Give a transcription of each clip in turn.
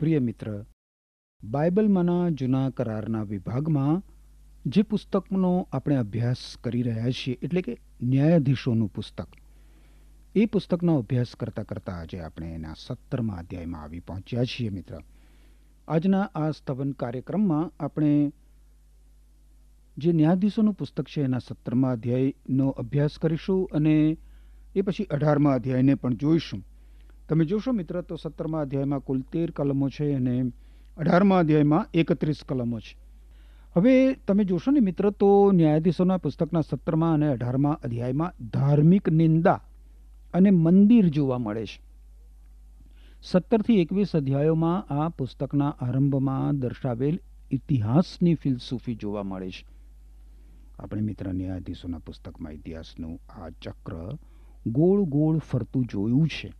પ્રિય મિત્ર બાઇબલમાંના જૂના કરારના વિભાગમાં જે પુસ્તકનો આપણે અભ્યાસ કરી રહ્યા છીએ એટલે કે ન્યાયાધીશોનું પુસ્તક એ પુસ્તકનો અભ્યાસ કરતાં કરતાં આજે આપણે એના સત્તરમાં અધ્યાયમાં આવી પહોંચ્યા છીએ મિત્ર આજના આ સ્તવન કાર્યક્રમમાં આપણે જે ન્યાયાધીશોનું પુસ્તક છે એના સત્તરમાં અધ્યાયનો અભ્યાસ કરીશું અને એ પછી અઢારમા અધ્યાયને પણ જોઈશું તમે જોશો મિત્ર તો સત્તરમાં અધ્યાયમાં કુલ તેર કલમો છે અને અઢારમા અધ્યાયમાં એકત્રીસ કલમો છે હવે તમે જોશો ને મિત્ર તો ન્યાયાધીશોના પુસ્તકના સત્તરમાં અને અઢારમા અધ્યાયમાં ધાર્મિક નિંદા અને મંદિર જોવા મળે છે સત્તરથી એકવીસ અધ્યાયોમાં આ પુસ્તકના આરંભમાં દર્શાવેલ ઇતિહાસની ફિલસૂફી જોવા મળે છે આપણે મિત્ર ન્યાયાધીશોના પુસ્તકમાં ઇતિહાસનું આ ચક્ર ગોળ ગોળ ફરતું જોયું છે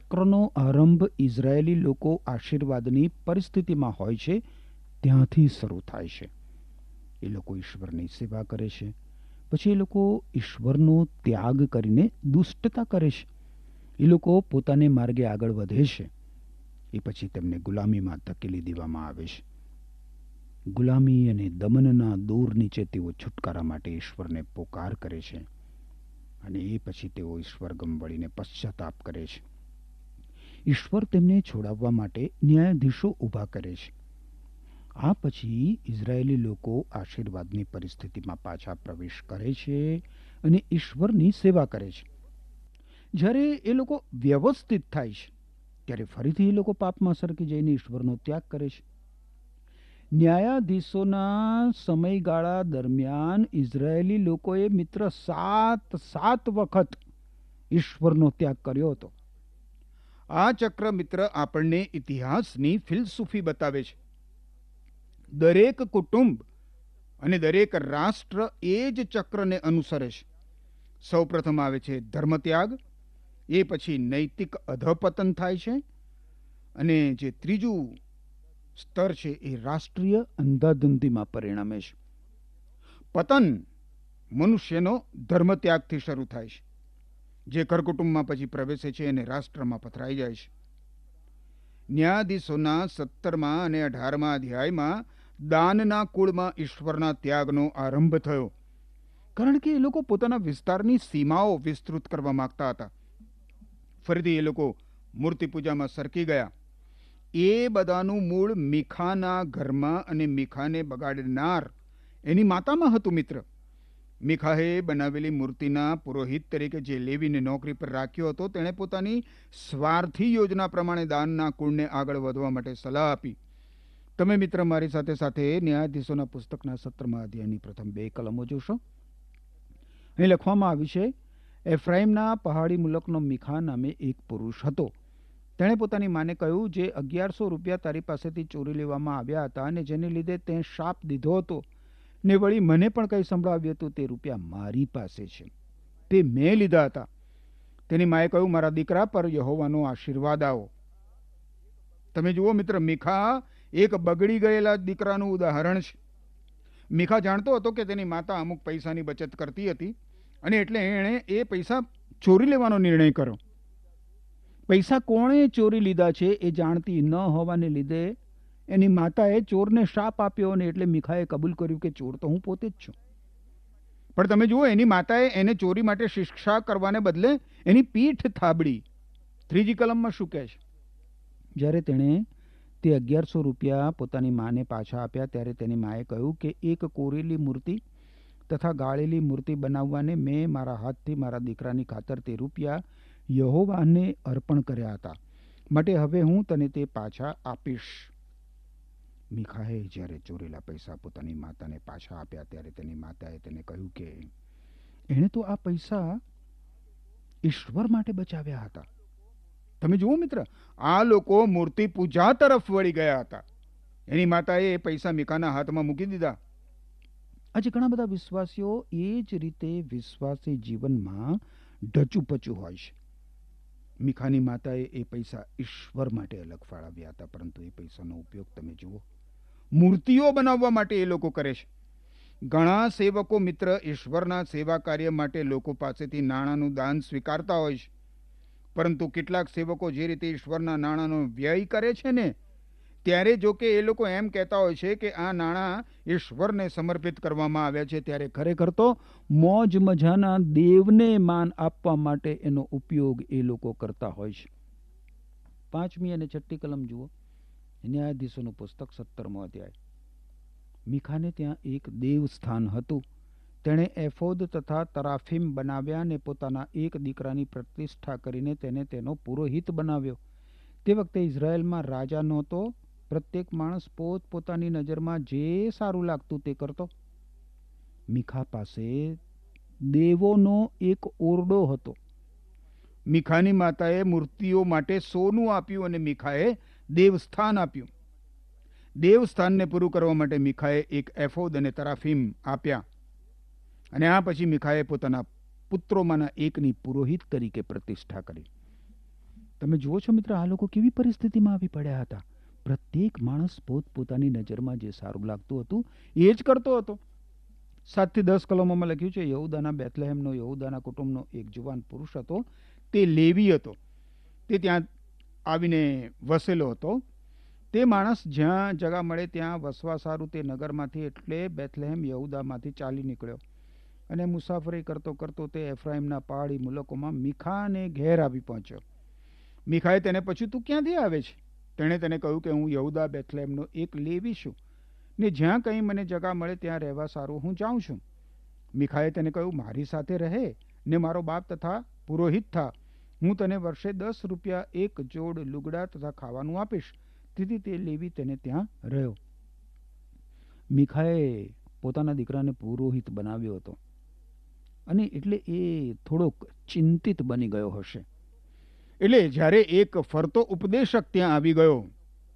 ચક્રનો આરંભ ઇઝરાયેલી લોકો આશીર્વાદની પરિસ્થિતિમાં હોય છે ત્યાંથી શરૂ થાય છે એ લોકો ઈશ્વરની સેવા કરે છે પછી એ લોકો ઈશ્વરનો ત્યાગ કરીને દુષ્ટતા કરે છે એ લોકો પોતાને માર્ગે આગળ વધે છે એ પછી તેમને ગુલામીમાં ધકેલી દેવામાં આવે છે ગુલામી અને દમનના દૂર નીચે તેઓ છુટકારા માટે ઈશ્વરને પોકાર કરે છે અને એ પછી તેઓ ઈશ્વર ગમ વળીને પશ્ચાતાપ કરે છે ઈશ્વર તેમને છોડાવવા માટે ન્યાયાધીશો ઊભા કરે છે આ પછી ઇઝરાયેલી લોકો આશીર્વાદની પરિસ્થિતિમાં પાછા પ્રવેશ કરે છે અને ઈશ્વરની સેવા કરે છે જ્યારે એ લોકો વ્યવસ્થિત થાય છે ત્યારે ફરીથી એ લોકો પાપમાં સરકી જઈને ઈશ્વરનો ત્યાગ કરે છે ન્યાયાધીશોના સમયગાળા દરમિયાન ઇઝરાયેલી લોકોએ મિત્ર સાત સાત વખત ઈશ્વરનો ત્યાગ કર્યો હતો આ ચક્ર મિત્ર આપણને ઇતિહાસની ફિલસૂફી બતાવે છે દરેક કુટુંબ અને દરેક રાષ્ટ્ર એ જ ચક્રને અનુસરે છે સૌપ્રથમ આવે છે ધર્મત્યાગ એ પછી નૈતિક અધપતન થાય છે અને જે ત્રીજું સ્તર છે એ રાષ્ટ્રીય અંધાધૂંધીમાં પરિણમે છે પતન મનુષ્યનો ધર્મત્યાગથી શરૂ થાય છે જે કરકુટુંબમાં પછી પ્રવેશે છે એને રાષ્ટ્રમાં પથરાઈ જાય છે ન્યાયાધીશોના સત્તરમાં અને અઢારમાં અધ્યાયમાં દાનના કુળમાં ઈશ્વરના ત્યાગનો આરંભ થયો કારણ કે એ લોકો પોતાના વિસ્તારની સીમાઓ વિસ્તૃત કરવા માગતા હતા ફરીથી એ લોકો મૂર્તિ પૂજામાં સરકી ગયા એ બધાનું મૂળ મીખાના ઘરમાં અને મીખાને બગાડનાર એની માતામાં હતું મિત્ર મિખાએ બનાવેલી મૂર્તિના પુરોહિત તરીકે જે લેવીને નોકરી પર રાખ્યો હતો તેણે પોતાની સ્વાર્થી યોજના પ્રમાણે દાનના કુળને આગળ વધવા માટે સલાહ આપી તમે મિત્ર મારી સાથે સાથે ન્યાયાધીશોના પુસ્તકના સત્રમાં અધ્યાયની પ્રથમ બે કલમો જોશો અહીં લખવામાં આવી છે એફ્રાઇમના પહાડી મુલકનો મિખા નામે એક પુરુષ હતો તેણે પોતાની માને કહ્યું જે અગિયારસો રૂપિયા તારી પાસેથી ચોરી લેવામાં આવ્યા હતા અને જેને લીધે તે શાપ દીધો હતો ને વળી મને પણ કંઈ સંભળાવ્યું હતું તે રૂપિયા મારી પાસે છે તે મેં લીધા હતા તેની માએ કહ્યું મારા દીકરા પર યહોવાનો આશીર્વાદ આવો તમે જુઓ મિત્ર મીખા એક બગડી ગયેલા દીકરાનું ઉદાહરણ છે મીખા જાણતો હતો કે તેની માતા અમુક પૈસાની બચત કરતી હતી અને એટલે એણે એ પૈસા ચોરી લેવાનો નિર્ણય કર્યો પૈસા કોણે ચોરી લીધા છે એ જાણતી ન હોવાને લીધે એની માતાએ ચોરને શાપ આપ્યો અને એટલે મીખાએ કબૂલ કર્યું કે ચોર તો હું પોતે જ છું પણ તમે જુઓ એની માતાએ એને ચોરી માટે શિક્ષા કરવાને બદલે એની પીઠ થાબડી ત્રીજી કલમમાં શું કહે છે જ્યારે તેણે તે અગિયારસો રૂપિયા પોતાની માને પાછા આપ્યા ત્યારે તેની માએ કહ્યું કે એક કોરેલી મૂર્તિ તથા ગાળેલી મૂર્તિ બનાવવાને મેં મારા હાથથી મારા દીકરાની ખાતર તે રૂપિયા યહોવાને અર્પણ કર્યા હતા માટે હવે હું તને તે પાછા આપીશ મીખાએ જ્યારે ચોરેલા પૈસા પોતાની માતાને પાછા આપ્યા ત્યારે તેની માતાએ તેને કહ્યું કે એણે તો આ પૈસા ઈશ્વર માટે બચાવ્યા હતા તમે જુઓ મિત્ર આ લોકો મૂર્તિ પૂજા તરફ વળી ગયા હતા એની માતાએ એ પૈસા મીખાના હાથમાં મૂકી દીધા આજે ઘણા બધા વિશ્વાસીઓ એ જ રીતે વિશ્વાસી જીવનમાં ઢચું પચું હોય છે મીખાની માતાએ એ પૈસા ઈશ્વર માટે અલગ ફાળવ્યા હતા પરંતુ એ પૈસાનો ઉપયોગ તમે જુઓ મૂર્તિઓ બનાવવા માટે એ લોકો કરે છે ઘણા સેવકો મિત્ર ઈશ્વરના સેવા કાર્ય માટે લોકો પાસેથી નાણાંનું દાન સ્વીકારતા હોય છે પરંતુ કેટલાક સેવકો જે રીતે ઈશ્વરના નાણાંનો વ્યય કરે છે ને ત્યારે જો કે એ લોકો એમ કહેતા હોય છે કે આ નાણાં ઈશ્વરને સમર્પિત કરવામાં આવ્યા છે ત્યારે ખરેખર તો મોજ મજાના દેવને માન આપવા માટે એનો ઉપયોગ એ લોકો કરતા હોય છે પાંચમી અને છઠ્ઠી કલમ જુઓ ન્યાયાધીશોનું પુસ્તક સત્તરમો અધ્યાય મીખાને ત્યાં એક દેવસ્થાન હતું તેણે એફોદ તથા તરાફીમ બનાવ્યા અને પોતાના એક દીકરાની પ્રતિષ્ઠા કરીને તેને તેનો પુરોહિત બનાવ્યો તે વખતે ઇઝરાયલમાં રાજા નહોતો પ્રત્યેક માણસ પોત પોતાની નજરમાં જે સારું લાગતું તે કરતો મીખા પાસે દેવોનો એક ઓરડો હતો મીખાની માતાએ મૂર્તિઓ માટે સોનું આપ્યું અને મીખાએ દેવસ્થાન આપ્યું દેવસ્થાનને પૂરું કરવા માટે મીખાએ એક એફોદ અને તરાફીમ આપ્યા અને આ પછી મીખાએ પોતાના પુત્રોમાંના એકની પુરોહિત તરીકે પ્રતિષ્ઠા કરી તમે જુઓ છો મિત્ર આ લોકો કેવી પરિસ્થિતિમાં આવી પડ્યા હતા પ્રત્યેક માણસ પોત પોતાની નજરમાં જે સારું લાગતું હતું એ જ કરતો હતો સાતથી દસ કલમોમાં લખ્યું છે યહુદાના બેથલેહેમનો યહુદાના કુટુંબનો એક જુવાન પુરુષ હતો તે લેવી હતો તે ત્યાં આવીને વસેલો હતો તે માણસ જ્યાં જગા મળે ત્યાં વસવા સારું તે નગરમાંથી એટલે બેથલેહેમ યહુદામાંથી ચાલી નીકળ્યો અને મુસાફરી કરતો કરતો તે એફ્રાઇમના પહાડી મુલકોમાં મીખાને ઘેર આવી પહોંચ્યો મીખાએ તેને પછી તું ક્યાંથી આવે છે તેણે તેને કહ્યું કે હું યહુદા બેથલેહેમનો એક લેવી છું ને જ્યાં કંઈ મને જગા મળે ત્યાં રહેવા સારું હું જાઉં છું મીખાએ તેને કહ્યું મારી સાથે રહે ને મારો બાપ તથા પુરોહિત થા હું તને વર્ષે દસ રૂપિયા એક જોડ લુગડા તથા ખાવાનું આપીશ તેથી તે લેવી તેને ત્યાં રહ્યો મીખાએ પોતાના દીકરાને પુરોહિત બનાવ્યો હતો અને એટલે એ થોડોક ચિંતિત બની ગયો હશે એટલે જ્યારે એક ફરતો ઉપદેશક ત્યાં આવી ગયો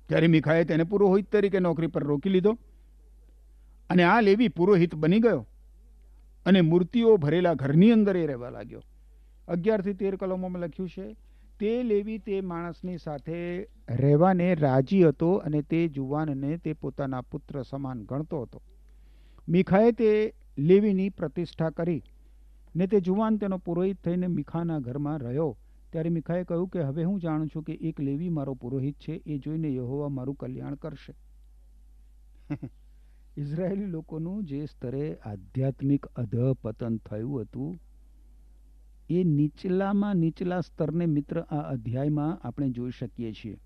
ત્યારે મીખાએ તેને પુરોહિત તરીકે નોકરી પર રોકી લીધો અને આ લેવી પુરોહિત બની ગયો અને મૂર્તિઓ ભરેલા ઘરની અંદર એ રહેવા લાગ્યો અગિયારથી તેર કલમોમાં લખ્યું છે તે લેવી તે માણસની સાથે રહેવાને રાજી હતો અને તે જુવાનને તે પોતાના પુત્ર સમાન ગણતો હતો મીખાએ તે લેવીની પ્રતિષ્ઠા કરી ને તે જુવાન તેનો પુરોહિત થઈને મીખાના ઘરમાં રહ્યો ત્યારે મીખાએ કહ્યું કે હવે હું જાણું છું કે એક લેવી મારો પુરોહિત છે એ જોઈને યહોવા મારું કલ્યાણ કરશે ઇઝરાયેલી લોકોનું જે સ્તરે આધ્યાત્મિક અધપતન થયું હતું એ નીચલામાં નીચલા સ્તરને મિત્ર આ અધ્યાયમાં આપણે જોઈ શકીએ છીએ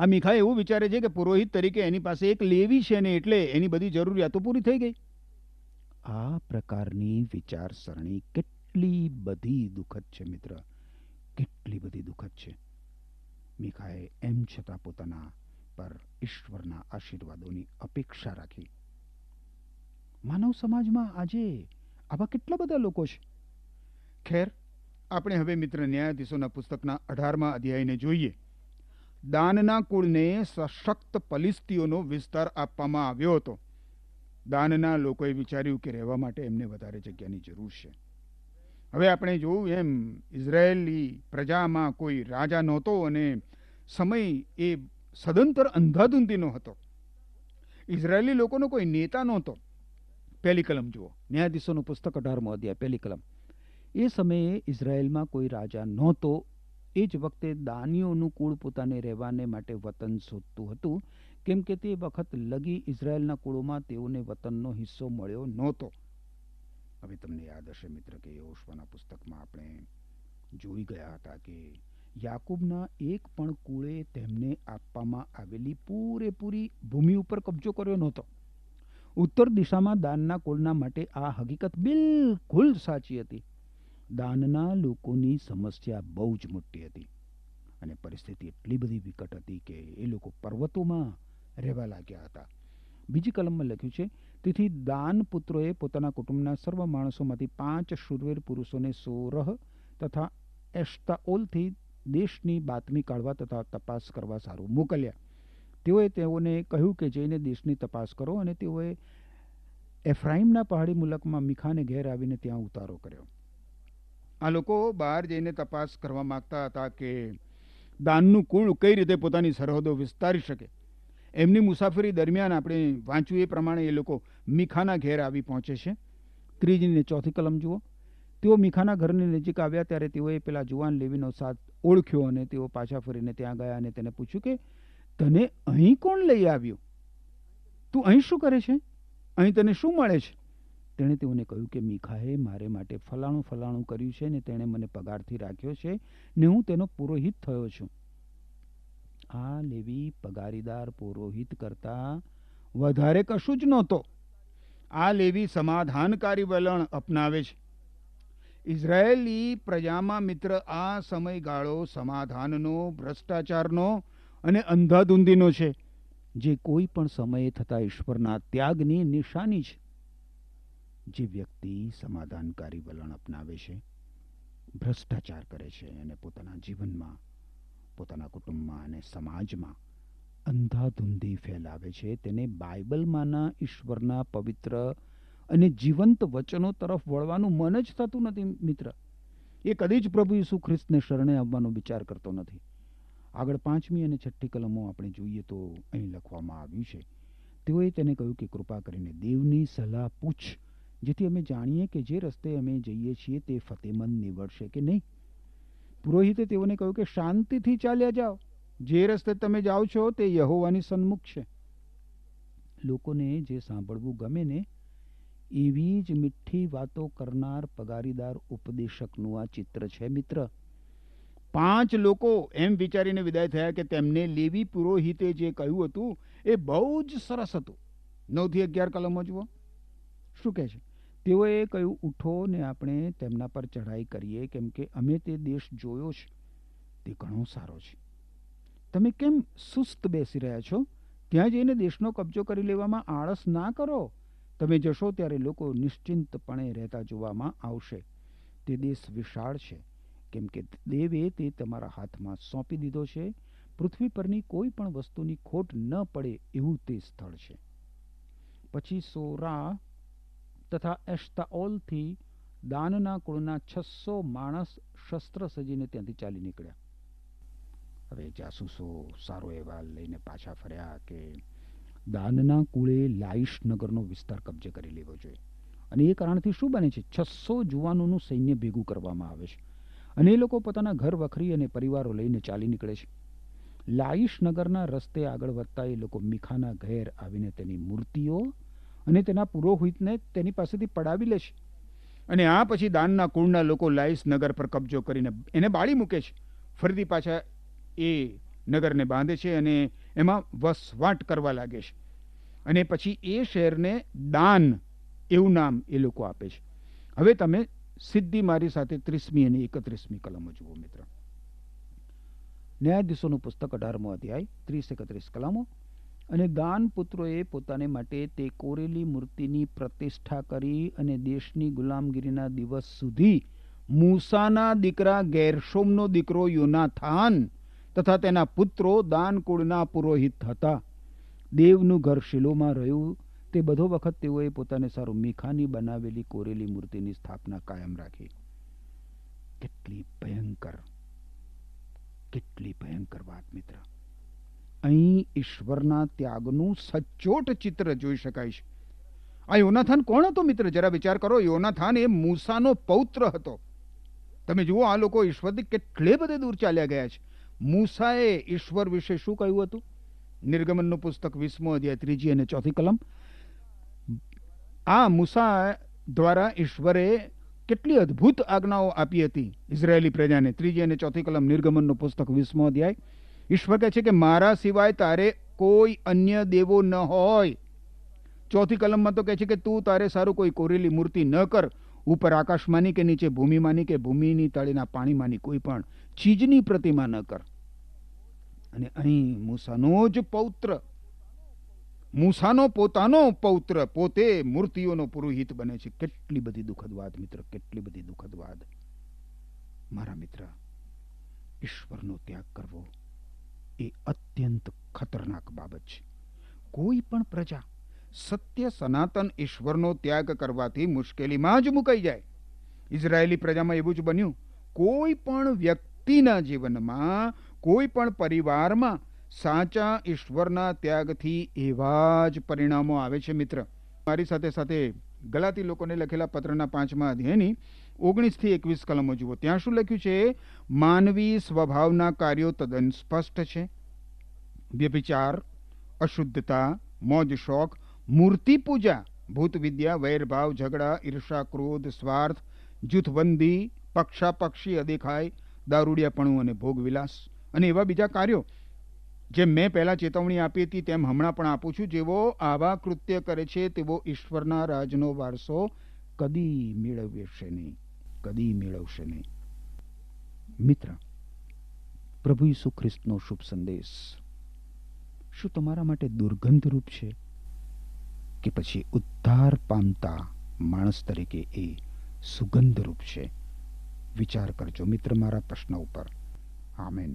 આ મીખા એવું વિચારે છે કે પુરોહિત તરીકે એની પાસે એક લેવી છે ને એટલે એની બધી જરૂરિયાતો પૂરી થઈ ગઈ આ પ્રકારની વિચારસરણી કેટલી બધી દુઃખદ છે મિત્ર કેટલી બધી દુઃખદ છે મીખાએ એમ છતાં પોતાના પર ઈશ્વરના આશીર્વાદોની અપેક્ષા રાખી માનવ સમાજમાં આજે આવા કેટલા બધા લોકો છે ખેર આપણે હવે મિત્ર ન્યાયાધીશોના પુસ્તકના અઢારમાં અધ્યાયને જોઈએ દાનના કુળને સશક્ત પલિસ્તીઓનો વિસ્તાર આપવામાં આવ્યો હતો દાનના લોકોએ વિચાર્યું કે રહેવા માટે એમને વધારે જગ્યાની જરૂર છે હવે આપણે જોયું એમ ઇઝરાયેલની પ્રજામાં કોઈ રાજા નહોતો અને સમય એ સદંતર અંધાધૂંધીનો હતો ઇઝરાયેલી લોકોનો કોઈ નેતા નહોતો પહેલી કલમ જુઓ ન્યાયાધીશોનું પુસ્તક અઢારમો અધ્યાય પહેલી કલમ એ સમયે ઇઝરાયેલમાં કોઈ રાજા નહોતો એ જ વખતે દાનીઓનું કુળ પોતાને રહેવાને માટે વતન શોધતું હતું કેમ કે તે વખત લગી ઇઝરાયલના કુળોમાં તેઓને વતનનો હિસ્સો મળ્યો નહોતો હવે તમને યાદ હશે મિત્ર કે યહોશવાના પુસ્તકમાં આપણે જોઈ ગયા હતા કે યાકુબના એક પણ કુળે તેમને આપવામાં આવેલી પૂરેપૂરી ભૂમિ ઉપર કબજો કર્યો નહોતો ઉત્તર દિશામાં દાનના કુળના માટે આ હકીકત બિલકુલ સાચી હતી દાનના લોકોની સમસ્યા બહુ જ મોટી હતી અને પરિસ્થિતિ એટલી બધી વિકટ હતી કે એ લોકો પર્વતોમાં રહેવા લાગ્યા હતા બીજી કલમમાં લખ્યું છે તેથી દાન પુત્રોએ પોતાના કુટુંબના સર્વ માણસોમાંથી પાંચ શૂરવીર પુરુષોને સોરહ તથા એશ્તાઓલથી દેશની બાતમી કાઢવા તથા તપાસ કરવા સારું મોકલ્યા તેઓએ તેઓને કહ્યું કે જઈને દેશની તપાસ કરો અને તેઓએ એફ્રાઇમના પહાડી મુલકમાં મીખાને ઘેર આવીને ત્યાં ઉતારો કર્યો આ લોકો બહાર જઈને તપાસ કરવા માગતા હતા કે દાનનું કુળ કઈ રીતે પોતાની સરહદો વિસ્તારી શકે એમની મુસાફરી દરમિયાન આપણે વાંચ્યું એ પ્રમાણે એ લોકો મીખાના ઘેર આવી પહોંચે છે ત્રીજી ને ચોથી કલમ જુઓ તેઓ મીખાના ઘરની નજીક આવ્યા ત્યારે તેઓએ પેલા જુવાન લેવીનો સાથ ઓળખ્યો અને તેઓ પાછા ફરીને ત્યાં ગયા અને તેને પૂછ્યું કે તને અહીં કોણ લઈ આવ્યો તું અહીં શું કરે છે અહીં તને શું મળે છે તેણે તેઓને કહ્યું કે મીખાએ મારે માટે ફલાણું ફલાણું કર્યું છે ને તેણે મને પગારથી રાખ્યો છે ને હું તેનો પુરોહિત થયો છું આ લેવી પગારીદાર પુરોહિત કરતા વધારે કશું જ નહોતો આ લેવી સમાધાનકારી વલણ અપનાવે છે ઇઝરાયેલી પ્રજામાં મિત્ર આ સમયગાળો સમાધાનનો ભ્રષ્ટાચારનો અને અંધાધૂંધીનો છે જે કોઈ પણ સમયે થતા ઈશ્વરના ત્યાગની નિશાની છે જે વ્યક્તિ સમાધાનકારી વલણ અપનાવે છે ભ્રષ્ટાચાર કરે છે અને પોતાના જીવનમાં પોતાના કુટુંબમાં અને સમાજમાં અંધાધૂંધી ફેલાવે છે તેને બાઇબલમાંના ઈશ્વરના પવિત્ર અને જીવંત વચનો તરફ વળવાનું મન જ થતું નથી મિત્ર એ કદી જ પ્રભુ ઈસુ ખ્રિસ્તને શરણે આવવાનો વિચાર કરતો નથી આગળ પાંચમી અને છઠ્ઠી કલમો આપણે જોઈએ તો અહીં લખવામાં આવ્યું છે તેઓએ તેને કહ્યું કે કૃપા કરીને દેવની સલાહ પૂછ જેથી અમે જાણીએ કે જે રસ્તે અમે જઈએ છીએ તે ફતેમંદ નીવડશે કે નહીં પુરોહિતે તેઓને કહ્યું કે શાંતિથી ચાલ્યા જાઓ જે રસ્તે તમે જાઓ છો તે યહોવાની સન્મુખ છે લોકોને જે સાંભળવું ગમે ને એવી જ મીઠી વાતો કરનાર પગારીદાર ઉપદેશકનું આ ચિત્ર છે મિત્ર પાંચ લોકો એમ વિચારીને વિદાય થયા કે તેમને લેવી પુરોહિતે જે કહ્યું હતું એ બહુ જ સરસ હતું નવથી અગિયાર કલમો જુઓ શું કહે છે તેઓએ કહ્યું ઉઠો ને આપણે તેમના પર ચઢાઈ કરીએ કેમ કે અમે તે દેશ જોયો છે તે ઘણો સારો છે તમે કેમ સુસ્ત બેસી રહ્યા છો ત્યાં જઈને દેશનો કબજો કરી લેવામાં આળસ ના કરો તમે જશો ત્યારે લોકો નિશ્ચિંતપણે રહેતા જોવામાં આવશે તે દેશ વિશાળ છે કેમ કે દેવે તે તમારા હાથમાં સોંપી દીધો છે પૃથ્વી પરની કોઈ પણ વસ્તુની ખોટ ન પડે એવું તે સ્થળ છે પછી સોરા તથા એશ્તાઓલથી દાનના કુળના છસો માણસ શસ્ત્ર સજીને ત્યાંથી ચાલી નીકળ્યા હવે જાસૂસો સારો અહેવાલ લઈને પાછા ફર્યા કે દાનના કુળે લાઈશ નગરનો વિસ્તાર કબજે કરી લેવો જોઈએ અને એ કારણથી શું બને છે છસો જુવાનોનું સૈન્ય ભેગું કરવામાં આવે છે અને એ લોકો પોતાના ઘર વખરી અને પરિવારો લઈને ચાલી નીકળે છે લાઈશ નગરના રસ્તે આગળ વધતા એ લોકો મીખાના ઘેર આવીને તેની મૂર્તિઓ અને તેના પુરોહિતને તેની પાસેથી પડાવી લેશે અને આ પછી દાનના કુળના લોકો લાઈસ નગર પર કબજો કરીને એને બાળી મૂકે છે ફરીથી પાછા એ નગરને બાંધે છે અને એમાં વસવાટ કરવા લાગે છે અને પછી એ શહેરને દાન એવું નામ એ લોકો આપે છે હવે તમે સિદ્ધિ મારી સાથે ત્રીસમી અને એકત્રીસમી કલમો જુઓ મિત્ર ન્યાયાધીશોનું પુસ્તક અઢારમો અધ્યાય ત્રીસ એકત્રીસ કલમો અને દાન પુત્રોએ પોતાને માટે તે કોરેલી મૂર્તિની પ્રતિષ્ઠા કરી અને દેશની ગુલામગીરીના દિવસ સુધી મૂસાના દીકરા ગેરશોમનો દીકરો યોનાથાન તથા તેના પુત્રો દાન કુળના પુરોહિત હતા દેવનું ઘર શિલોમાં રહ્યું તે બધો વખત તેઓએ પોતાને સારું મીખાની બનાવેલી કોરેલી મૂર્તિની સ્થાપના કાયમ રાખી કેટલી ભયંકર કેટલી ભયંકર વાત મિત્ર અહીં ઈશ્વરના ત્યાગનું સચોટ ચિત્ર જોઈ શકાય છે આ યોનાથાન કોણ હતો મિત્ર જરા વિચાર કરો યોનાથાન એ મૂસાનો પૌત્ર હતો તમે જુઓ આ લોકો ઈશ્વરથી કેટલે બધે દૂર ચાલ્યા ગયા છે મૂસાએ ઈશ્વર વિશે શું કહ્યું હતું નિર્ગમનનું પુસ્તક વીસમો અધ્યાય ત્રીજી અને ચોથી કલમ આ મૂસા દ્વારા ઈશ્વરે કેટલી અદ્ભુત આજ્ઞાઓ આપી હતી ઇઝરાયેલી પ્રજાને ત્રીજી અને ચોથી કલમ નિર્ગમનનું પુસ્તક વીસમો અધ્યાય ઈશ્વર કહે છે કે મારા સિવાય તારે કોઈ અન્ય દેવો ન હોય ચોથી કલમમાં તો કહે છે કે તું તારે સારું કોઈ કોરેલી મૂર્તિ ન કર ઉપર આકાશમાંની કે નીચે ભૂમિમાંની કે ભૂમિની તળેના પાણીમાંની કોઈ પણ ચીજની પ્રતિમા ન કર અને અહીં મૂસાનો જ પૌત્ર મૂસાનો પોતાનો પૌત્ર પોતે મૂર્તિઓનો પુરોહિત બને છે કેટલી બધી દુઃખદ વાત મિત્ર કેટલી બધી દુઃખદ વાત મારા મિત્ર ઈશ્વરનો ત્યાગ કરવો એ અત્યંત ખતરનાક બાબત છે કોઈ પણ પ્રજા સત્ય સનાતન ઈશ્વરનો ત્યાગ કરવાથી મુશ્કેલીમાં જ મુકાઈ જાય ઇઝરાયેલી પ્રજામાં એવું જ બન્યું કોઈ પણ વ્યક્તિના જીવનમાં કોઈ પણ પરિવારમાં સાચા ઈશ્વરના ત્યાગથી એવા જ પરિણામો આવે છે મિત્ર મારી સાથે સાથે ગલાતી લોકોને લખેલા પત્રના પાંચમા અધ્યાયની ઓગણીસથી એકવીસ કલમો જુઓ ત્યાં શું લખ્યું છે માનવી સ્વભાવના કાર્યો તદ્દન સ્પષ્ટ છે વ્યભિચાર અશુદ્ધતા મોજ શોખ મૂર્તિ પૂજા ભૂત વૈરભાવ ઝઘડા ઈર્ષા ક્રોધ સ્વાર્થ જૂથબંધી પક્ષાપક્ષી અદેખાય દારૂડિયાપણું અને ભોગવિલાસ અને એવા બીજા કાર્યો જેમ મેં પહેલાં ચેતવણી આપી હતી તેમ હમણાં પણ આપું છું જેવો આવા કૃત્ય કરે છે તેવો ઈશ્વરના રાજનો વારસો કદી મેળવશે નહીં કદી મેળવશે નહીં મિત્ર પ્રભુ ઈસુ ખ્રિસ્તનો શુભ સંદેશ શું તમારા માટે દુર્ગંધરૂપ છે કે પછી ઉદ્ધાર પામતા માણસ તરીકે એ સુગંધરૂપ છે વિચાર કરજો મિત્ર મારા પ્રશ્ન ઉપર આમેન